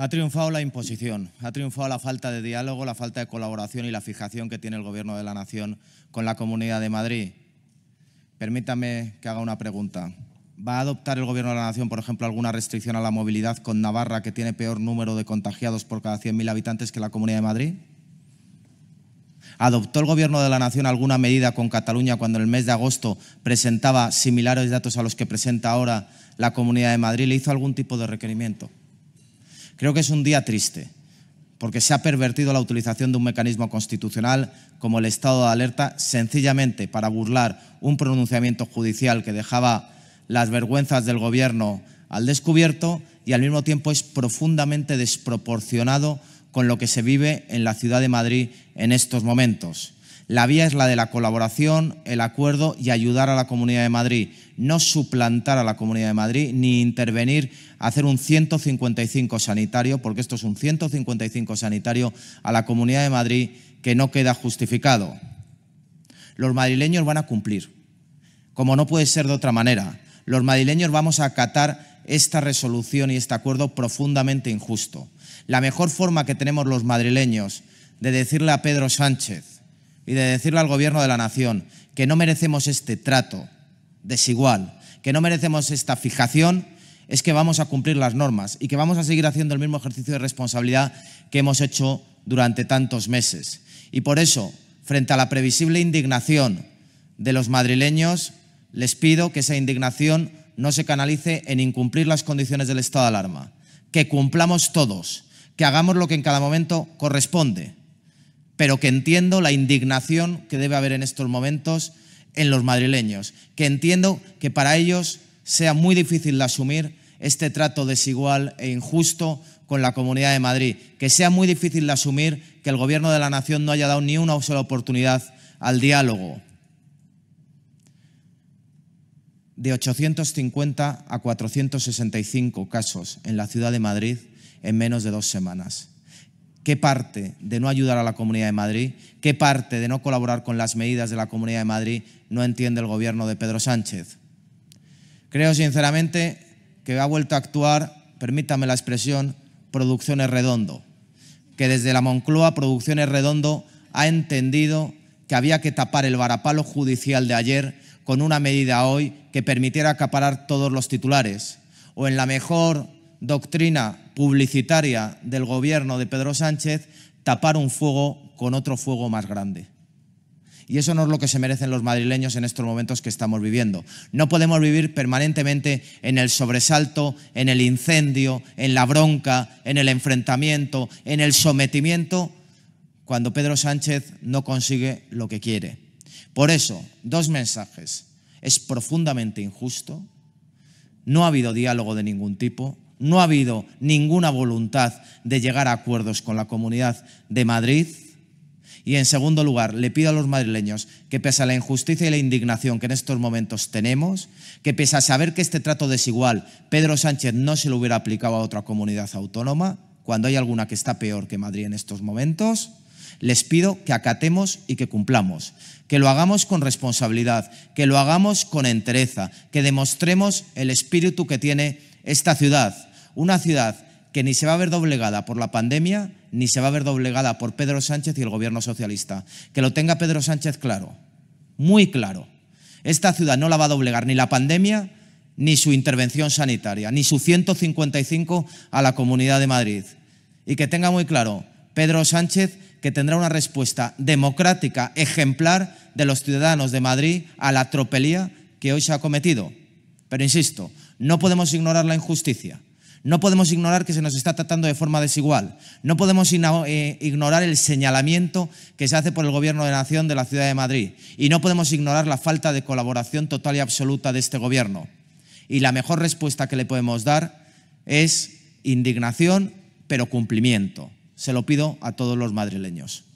Ha triunfado la imposición, ha triunfado la falta de diálogo, la falta de colaboración y la fijación que tiene el Gobierno de la Nación con la Comunidad de Madrid. Permítame que haga una pregunta. ¿Va a adoptar el Gobierno de la Nación, por ejemplo, alguna restricción a la movilidad con Navarra, que tiene peor número de contagiados por cada 100.000 habitantes que la Comunidad de Madrid? ¿Adoptó el Gobierno de la Nación alguna medida con Cataluña cuando en el mes de agosto presentaba similares datos a los que presenta ahora la Comunidad de Madrid? ¿Le hizo algún tipo de requerimiento? Creo que es un día triste, porque se ha pervertido la utilización de un mecanismo constitucional como el estado de alerta sencillamente para burlar un pronunciamiento judicial que dejaba las vergüenzas del Gobierno al descubierto y al mismo tiempo es profundamente desproporcionado con lo que se vive en la ciudad de Madrid en estos momentos. La vía es la de la colaboración, el acuerdo y ayudar a la Comunidad de Madrid, no suplantar a la Comunidad de Madrid ni intervenir, hacer un 155 sanitario, porque esto es un 155 sanitario a la Comunidad de Madrid que no queda justificado. Los madrileños van a cumplir, como no puede ser de otra manera. Los madrileños vamos a acatar esta resolución y este acuerdo profundamente injusto. La mejor forma que tenemos los madrileños de decirle a Pedro Sánchez y de decirle al gobierno de la nación que no merecemos este trato desigual, que no merecemos esta fijación, es que vamos a cumplir las normas y que vamos a seguir haciendo el mismo ejercicio de responsabilidad que hemos hecho durante tantos meses. Y por eso, frente a la previsible indignación de los madrileños, les pido que esa indignación no se canalice en incumplir las condiciones del estado de alarma, que cumplamos todos, que hagamos lo que en cada momento corresponde, pero que entiendo la indignación que debe haber en estos momentos en los madrileños, que entiendo que para ellos sea muy difícil de asumir este trato desigual e injusto con la Comunidad de Madrid, que sea muy difícil de asumir que el Gobierno de la Nación no haya dado ni una sola oportunidad al diálogo. De 850 a 465 casos en la ciudad de Madrid en menos de dos semanas. ¿Qué parte de no ayudar a la Comunidad de Madrid, qué parte de no colaborar con las medidas de la Comunidad de Madrid no entiende el gobierno de Pedro Sánchez? Creo sinceramente que ha vuelto a actuar, permítame la expresión, Producciones Redondo, que desde la Moncloa Producciones Redondo ha entendido que había que tapar el varapalo judicial de ayer con una medida hoy que permitiera acaparar todos los titulares, o en la mejor doctrina publicitaria del gobierno de Pedro Sánchez tapar un fuego con otro fuego más grande. Y eso no es lo que se merecen los madrileños en estos momentos que estamos viviendo. No podemos vivir permanentemente en el sobresalto, en el incendio, en la bronca, en el enfrentamiento, en el sometimiento, cuando Pedro Sánchez no consigue lo que quiere. Por eso, dos mensajes. Es profundamente injusto, no ha habido diálogo de ningún tipo, no ha habido ninguna voluntad de llegar a acuerdos con la Comunidad de Madrid. Y en segundo lugar, le pido a los madrileños que pese a la injusticia y la indignación que en estos momentos tenemos, que pese a saber que este trato desigual Pedro Sánchez no se lo hubiera aplicado a otra comunidad autónoma, cuando hay alguna que está peor que Madrid en estos momentos, les pido que acatemos y que cumplamos, que lo hagamos con responsabilidad, que lo hagamos con entereza, que demostremos el espíritu que tiene esta ciudad una ciudad que ni se va a ver doblegada por la pandemia, ni se va a ver doblegada por Pedro Sánchez y el gobierno socialista. Que lo tenga Pedro Sánchez claro, muy claro. Esta ciudad no la va a doblegar ni la pandemia, ni su intervención sanitaria, ni su 155 a la Comunidad de Madrid. Y que tenga muy claro Pedro Sánchez que tendrá una respuesta democrática, ejemplar de los ciudadanos de Madrid a la tropelía que hoy se ha cometido. Pero insisto, no podemos ignorar la injusticia. No podemos ignorar que se nos está tratando de forma desigual. No podemos eh, ignorar el señalamiento que se hace por el Gobierno de Nación de la Ciudad de Madrid. Y no podemos ignorar la falta de colaboración total y absoluta de este Gobierno. Y la mejor respuesta que le podemos dar es indignación, pero cumplimiento. Se lo pido a todos los madrileños.